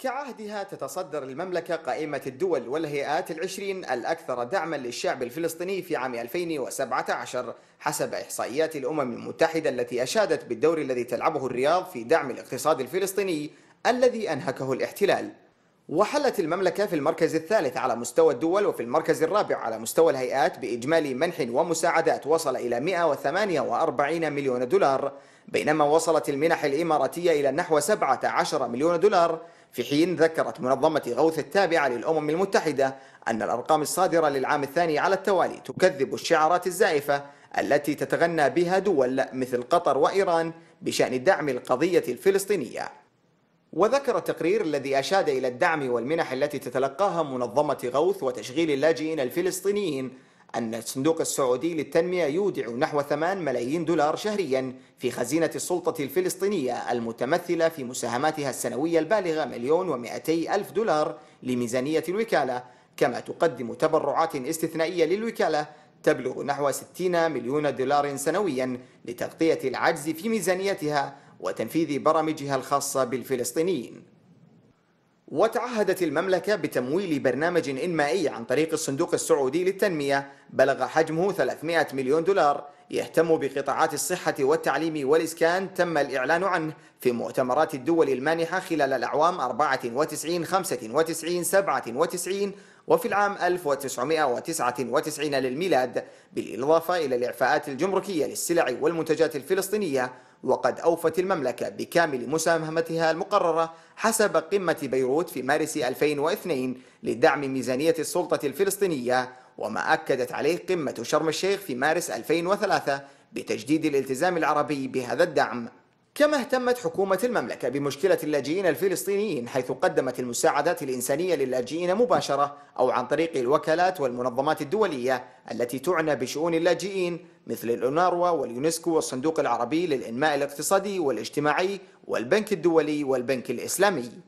كعهدها تتصدر المملكة قائمة الدول والهيئات العشرين الأكثر دعما للشعب الفلسطيني في عام 2017 حسب إحصائيات الأمم المتحدة التي أشادت بالدور الذي تلعبه الرياض في دعم الاقتصاد الفلسطيني الذي أنهكه الاحتلال وحلت المملكة في المركز الثالث على مستوى الدول وفي المركز الرابع على مستوى الهيئات بإجمالي منح ومساعدات وصل إلى 148 مليون دولار بينما وصلت المنح الإماراتية إلى نحو 17 مليون دولار في حين ذكرت منظمة غوث التابعة للأمم المتحدة أن الأرقام الصادرة للعام الثاني على التوالي تكذب الشعارات الزائفة التي تتغنى بها دول مثل قطر وإيران بشأن دعم القضية الفلسطينية وذكر التقرير الذي أشاد إلى الدعم والمنح التي تتلقاها منظمة غوث وتشغيل اللاجئين الفلسطينيين أن الصندوق السعودي للتنمية يودع نحو 8 ملايين دولار شهريا في خزينة السلطة الفلسطينية المتمثلة في مساهماتها السنوية البالغة مليون ومائتي ألف دولار لميزانية الوكالة كما تقدم تبرعات استثنائية للوكالة تبلغ نحو 60 مليون دولار سنويا لتغطية العجز في ميزانيتها وتنفيذ برامجها الخاصة بالفلسطينيين وتعهدت المملكة بتمويل برنامج إنمائي عن طريق الصندوق السعودي للتنمية بلغ حجمه 300 مليون دولار يهتم بقطاعات الصحة والتعليم والإسكان تم الإعلان عنه في مؤتمرات الدول المانحة خلال الأعوام 94 95 97 وفي العام 1999 للميلاد بالإضافة إلى الإعفاءات الجمركية للسلع والمنتجات الفلسطينية وقد أوفت المملكة بكامل مساهمتها المقررة حسب قمة بيروت في مارس 2002 لدعم ميزانية السلطة الفلسطينية وما أكدت عليه قمة شرم الشيخ في مارس 2003 بتجديد الالتزام العربي بهذا الدعم كما اهتمت حكومة المملكة بمشكلة اللاجئين الفلسطينيين حيث قدمت المساعدات الإنسانية للاجئين مباشرة أو عن طريق الوكالات والمنظمات الدولية التي تعنى بشؤون اللاجئين مثل الأوناروا واليونسكو والصندوق العربي للإنماء الاقتصادي والاجتماعي والبنك الدولي والبنك الإسلامي